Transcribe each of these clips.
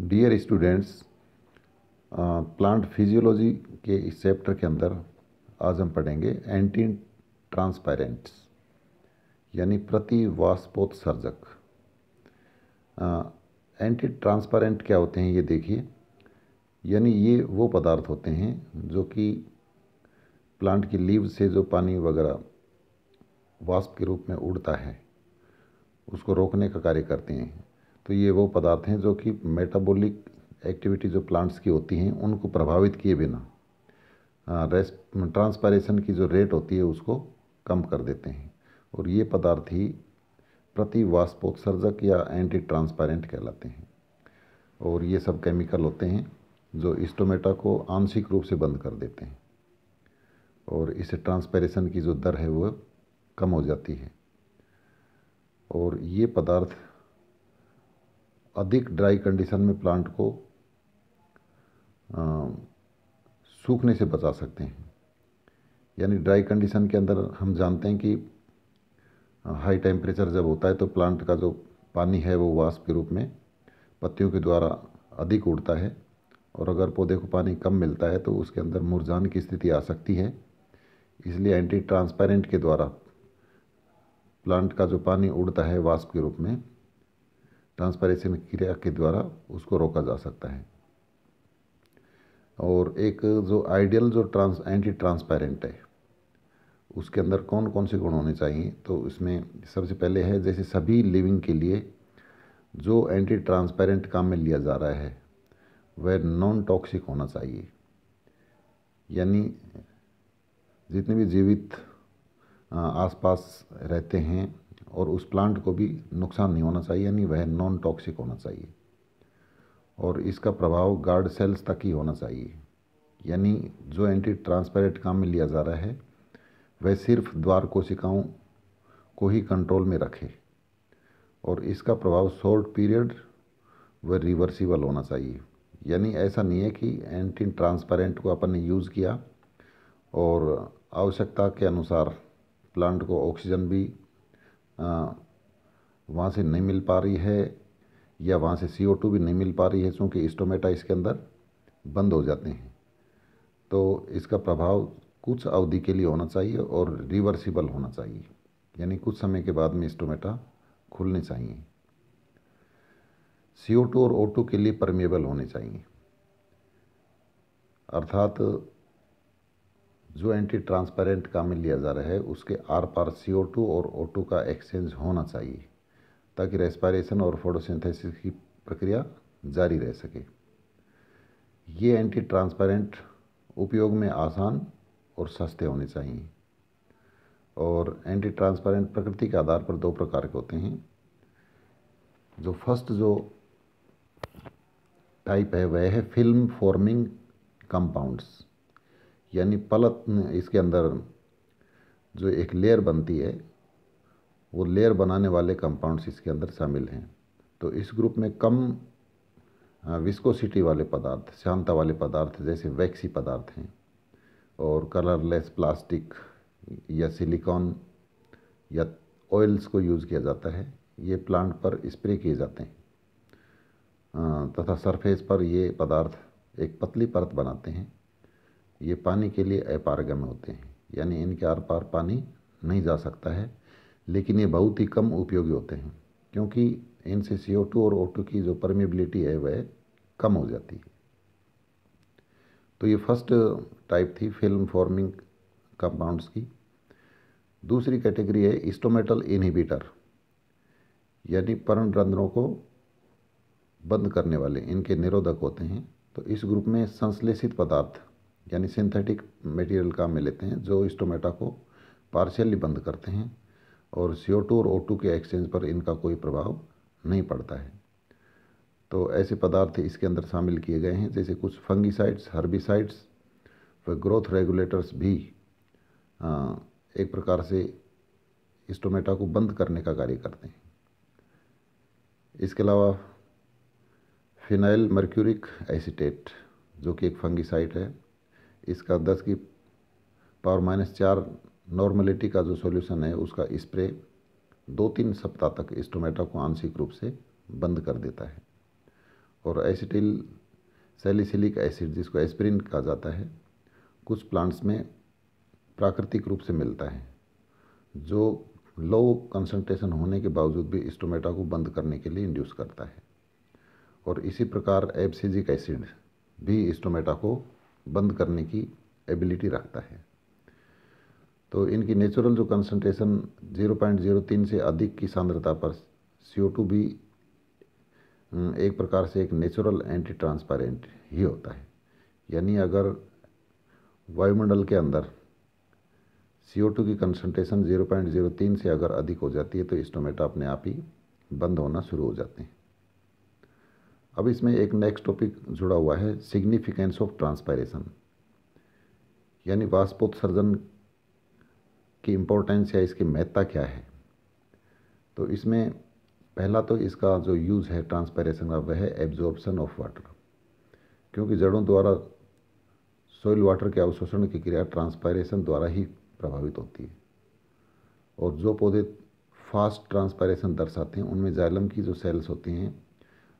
dear students plant physiology के इस chapter के अंदर आज हम पढ़ेंगे एंटी ट्रांसपेरेंट्स यानी वाष्पोत्सर्जक एंटी uh, ट्रांसपेरेंट क्या होते हैं ये देखिए यानी ये वो पदार्थ होते हैं जो कि प्लांट की लीव से जो पानी वगैरह वाष्प के रूप में उड़ता है उसको रोकने का कार्य करते हैं तो ये वो पदार्थ हैं जो कि मेटाबॉलिक एक्टिविटी जो प्लांट्स की होती हैं उनको प्रभावित किए बिना रेस की जो रेट होती है उसको कम कर देते हैं और ये पदार्थ ही प्रति वाष्पोत्सर्जक या एंटी ट्रांसपेरेंट कहलाते हैं और ये सब केमिकल होते हैं जो इस्टोमेटा को आंशिक रूप से बंद कर देते हैं और इससे ट्रांसपेरेशन की जो दर है वह कम हो जाती है और ये पदार्थ अधिक ड्राई कंडीशन में प्लांट को सूखने से बचा सकते हैं यानी ड्राई कंडीशन के अंदर हम जानते हैं कि हाई टेम्परेचर जब होता है तो प्लांट का जो पानी है वो वाष्प के रूप में पत्तियों के द्वारा अधिक उड़ता है और अगर पौधे को पानी कम मिलता है तो उसके अंदर मुरझान की स्थिति आ सकती है इसलिए एंटी ट्रांसपेरेंट के द्वारा प्लांट का जो पानी उड़ता है वाष्प के रूप में में क्रिया के द्वारा उसको रोका जा सकता है और एक जो आइडियल जो ट्रांस एंटी ट्रांसपेरेंट है उसके अंदर कौन कौन से गुण होने चाहिए तो इसमें सबसे पहले है जैसे सभी लिविंग के लिए जो एंटी ट्रांसपेरेंट काम में लिया जा रहा है वह नॉन टॉक्सिक होना चाहिए यानी जितने भी जीवित आसपास रहते हैं और उस प्लांट को भी नुकसान नहीं होना चाहिए यानी वह नॉन टॉक्सिक होना चाहिए और इसका प्रभाव गार्ड सेल्स तक ही होना चाहिए यानी जो एंटी ट्रांसपेरेंट काम में लिया जा रहा है वह सिर्फ द्वार कोशिकाओं को ही कंट्रोल में रखे और इसका प्रभाव शॉर्ट पीरियड व रिवर्सिबल होना चाहिए यानी ऐसा नहीं है कि एंटी ट्रांसपेरेंट को अपन ने यूज़ किया और आवश्यकता के अनुसार प्लांट को ऑक्सीजन भी वहाँ से नहीं मिल पा रही है या वहाँ से सी ओ टू भी नहीं मिल पा रही है क्योंकि इस्टोमेटा इसके अंदर बंद हो जाते हैं तो इसका प्रभाव कुछ अवधि के लिए होना चाहिए और रिवर्सिबल होना चाहिए यानी कुछ समय के बाद में इस्टोमेटा खुलने चाहिए सी ओ टू और ओ टू के लिए परमिएबल होने चाहिए अर्थात जो एंटी ट्रांसपेरेंट कामिल लिया जा रहा है उसके आर पार सी और ओ टू का एक्सचेंज होना चाहिए ताकि रेस्पायरेशन और फोटोसिंथेसिस की प्रक्रिया जारी रह सके ये एंटी ट्रांसपेरेंट उपयोग में आसान और सस्ते होने चाहिए और एंटी ट्रांसपेरेंट प्रकृति के आधार पर दो प्रकार के होते हैं जो फर्स्ट जो टाइप है वह है फिल्म फॉर्मिंग कंपाउंड्स यानी पलत इसके अंदर जो एक लेयर बनती है वो लेयर बनाने वाले कंपाउंड्स इसके अंदर शामिल हैं तो इस ग्रुप में कम विस्कोसिटी वाले पदार्थ शांता वाले पदार्थ जैसे वैक्सी पदार्थ हैं और कलरलेस प्लास्टिक या सिलिकॉन या ऑयल्स को यूज़ किया जाता है ये प्लांट पर स्प्रे किए जाते हैं तथा सरफेस पर ये पदार्थ एक पतली परत बनाते हैं ये पानी के लिए अपारगम होते हैं यानी इनके आर पार पानी नहीं जा सकता है लेकिन ये बहुत ही कम उपयोगी होते हैं क्योंकि इनसे सी ओ टू और ओ टू की जो परमिबिलिटी है वह कम हो जाती है तो ये फर्स्ट टाइप थी फिल्म फॉर्मिंग कंपाउंड्स की दूसरी कैटेगरी है इस्टोमेटल इनहिबिटर यानी पर्ण रंध्रों को बंद करने वाले इनके निरोधक होते हैं तो इस ग्रुप में संश्लेषित पदार्थ यानी सिंथेटिक मटेरियल का में लेते हैं जो इस को पार्शियली बंद करते हैं और सी टू और ओ टू के एक्सचेंज पर इनका कोई प्रभाव नहीं पड़ता है तो ऐसे पदार्थ इसके अंदर शामिल किए गए हैं जैसे कुछ फंगिसाइड्स हर्बिसाइड्स व ग्रोथ रेगुलेटर्स भी एक प्रकार से इस्टोमेटा को बंद करने का कार्य करते हैं इसके अलावा फिनाइल मर्क्यूरिक एसीटेट जो कि एक फंगिसाइड है इसका दस की पावर माइनस चार नॉर्मलिटी का जो सॉल्यूशन है उसका स्प्रे दो तीन सप्ताह तक इस टोमेटो को आंशिक रूप से बंद कर देता है और एसिटिल सेलिसिलिक एसिड जिसको एस्प्रिन कहा जाता है कुछ प्लांट्स में प्राकृतिक रूप से मिलता है जो लो कंसंट्रेशन होने के बावजूद भी इस टोमेटो को बंद करने के लिए इंड्यूस करता है और इसी प्रकार एब्सिजिक एसिड भी इस टोमेटो को बंद करने की एबिलिटी रखता है तो इनकी नेचुरल जो कंसंट्रेशन 0.03 से अधिक की सांद्रता पर CO2 भी हम्म, एक प्रकार से एक नेचुरल एंटी ट्रांसपेरेंट ही होता है यानी अगर वायुमंडल के अंदर CO2 की कंसनट्रेशन 0.03 से अगर अधिक हो जाती है तो स्टोमेटा तो अपने आप ही बंद होना शुरू हो जाते हैं अब इसमें एक नेक्स्ट टॉपिक जुड़ा हुआ है सिग्निफिकेंस ऑफ ट्रांसपायरेशन यानी वाष्पोत्सर्जन की इम्पोर्टेंस या इसकी महत्ता क्या है तो इसमें पहला तो इसका जो यूज़ है ट्रांसपायरेशन का वह है एब्जॉर्बसन ऑफ वाटर क्योंकि जड़ों द्वारा सोइल वाटर के अवशोषण की क्रिया ट्रांसपायरेशन द्वारा ही प्रभावित होती है और जो पौधे फास्ट ट्रांसपायरेशन दर्शाते हैं उनमें जाइलम की जो सेल्स होती हैं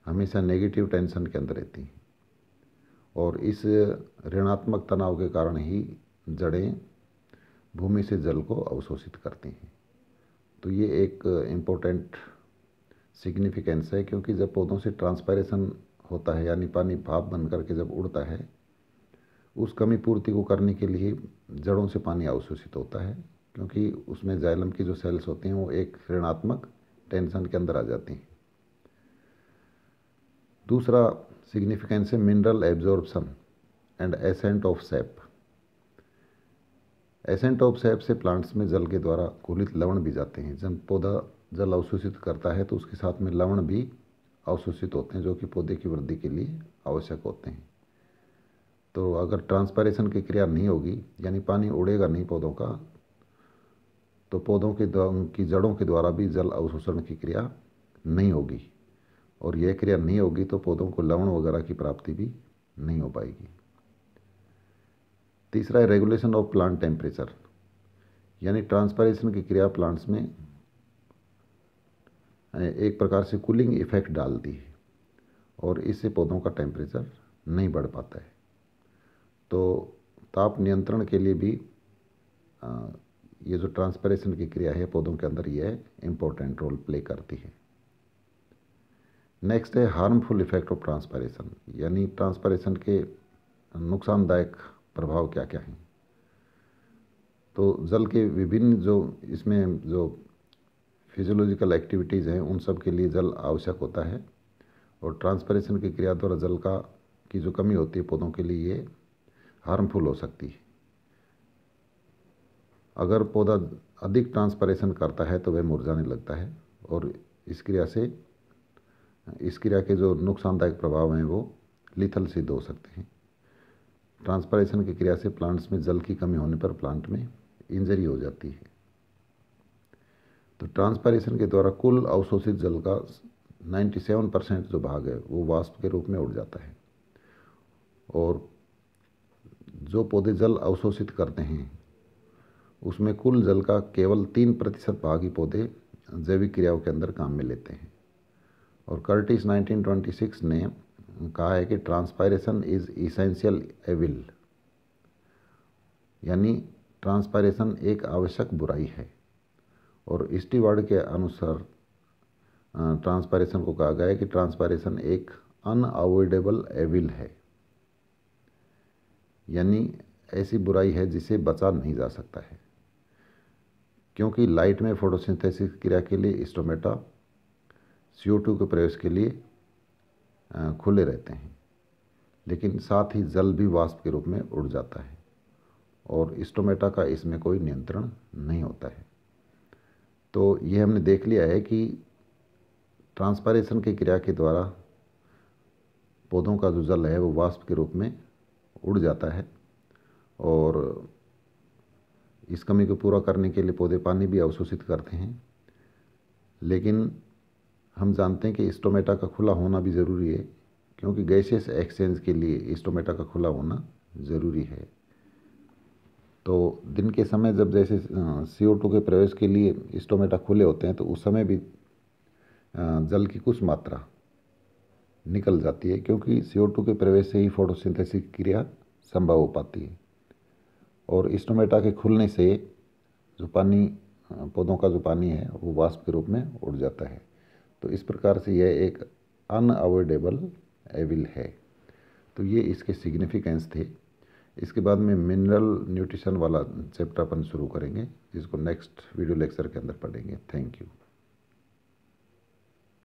हमेशा नेगेटिव टेंशन के अंदर रहती हैं और इस ऋणात्मक तनाव के कारण ही जड़ें भूमि से जल को अवशोषित करती हैं तो ये एक इम्पोर्टेंट सिग्निफिकेंस है क्योंकि जब पौधों से ट्रांसपेरेशन होता है यानी पानी भाप बन करके जब उड़ता है उस कमी पूर्ति को करने के लिए जड़ों से पानी अवशोषित होता है क्योंकि उसमें जाइलम की जो सेल्स होती हैं वो एक ऋणात्मक टेंशन के अंदर आ जाती हैं दूसरा सिग्निफिकेंस है mineral absorption and ascent of sap ascent of sap से प्लांट्स में जल के द्वारा घुलित लवण भी जाते हैं जब पौधा जल अवशोषित करता है तो उसके साथ में लवण भी अवशोषित होते हैं जो कि पौधे की वृद्धि के लिए आवश्यक होते हैं तो अगर ट्रांसपायरेशन की क्रिया नहीं होगी यानी पानी उड़ेगा नहीं पौधों का तो पौधों के की जड़ों के द्वारा भी जल अवशोषण की क्रिया नहीं होगी और यह क्रिया नहीं होगी तो पौधों को लवण वगैरह की प्राप्ति भी नहीं हो पाएगी तीसरा है रेगुलेशन ऑफ प्लांट टेम्परेचर यानी ट्रांसपरेशन की क्रिया प्लांट्स में एक प्रकार से कूलिंग इफेक्ट डालती है और इससे पौधों का टेम्परेचर नहीं बढ़ पाता है तो ताप नियंत्रण के लिए भी ये जो ट्रांसपेरेशन की क्रिया है पौधों के अंदर यह इम्पोर्टेंट रोल प्ले करती है नेक्स्ट है हार्मफुल इफेक्ट ऑफ ट्रांसपरेशन यानी ट्रांसपरेशन के नुकसानदायक प्रभाव क्या क्या हैं तो जल के विभिन्न जो इसमें जो फिजियोलॉजिकल एक्टिविटीज़ हैं उन सब के लिए जल आवश्यक होता है और ट्रांसपरेशन की क्रिया द्वारा जल का की जो कमी होती है पौधों के लिए ये हार्मफुल हो सकती है अगर पौधा अधिक ट्रांसपरेशन करता है तो वह मुरझाने लगता है और इस क्रिया से इस क्रिया के जो नुकसानदायक प्रभाव हैं वो लिथल सिद्ध हो सकते हैं ट्रांसपरेशन की क्रिया से प्लांट्स में जल की कमी होने पर प्लांट में इंजरी हो जाती है तो ट्रांसपरेशन के द्वारा कुल अवशोषित जल का 97 परसेंट जो भाग है वो वाष्प के रूप में उड़ जाता है और जो पौधे जल अवशोषित करते हैं उसमें कुल जल का केवल तीन प्रतिशत भाग ही पौधे जैविक क्रियाओं के अंदर काम में लेते हैं और कर्टिस 1926 ने कहा है कि ट्रांसपायरेशन इज़ इसेंशियल एविल यानी ट्रांसपायरेशन एक आवश्यक बुराई है और स्टीवर्ड के अनुसार ट्रांसपायरेशन को कहा गया है कि ट्रांसपायरेशन एक अनअवॉइडेबल एविल है यानी ऐसी बुराई है जिसे बचा नहीं जा सकता है क्योंकि लाइट में फोटोसिंथेसिस क्रिया के लिए स्टोमेटा सी के प्रवेश के लिए खुले रहते हैं लेकिन साथ ही जल भी वाष्प के रूप में उड़ जाता है और स्टोमेटा का इसमें कोई नियंत्रण नहीं होता है तो ये हमने देख लिया है कि ट्रांसपारेशन की क्रिया के द्वारा पौधों का जो जल है वो वाष्प के रूप में उड़ जाता है और इस कमी को पूरा करने के लिए पौधे पानी भी अवशोषित करते हैं लेकिन हम जानते हैं कि इस्टोमेटा का खुला होना भी ज़रूरी है क्योंकि गैसेस एक्सचेंज के लिए इस्टोमेटा का खुला होना ज़रूरी है तो दिन के समय जब जैसे सी ओ टू के प्रवेश के लिए स्टोमेटा खुले होते हैं तो उस समय भी जल की कुछ मात्रा निकल जाती है क्योंकि सी ओ टू के प्रवेश से ही फोटोसिंथेसिस क्रिया संभव हो पाती है और इस्टोमेटा के खुलने से जो पानी पौधों का जो पानी है वो वाष्प के रूप में उड़ जाता है तो इस प्रकार से यह एक अनअवॉइडेबल एविल है तो ये इसके सिग्निफिकेंस थे इसके बाद में मिनरल न्यूट्रिशन वाला चैप्टर अपन शुरू करेंगे जिसको नेक्स्ट वीडियो लेक्चर के अंदर पढ़ेंगे थैंक यू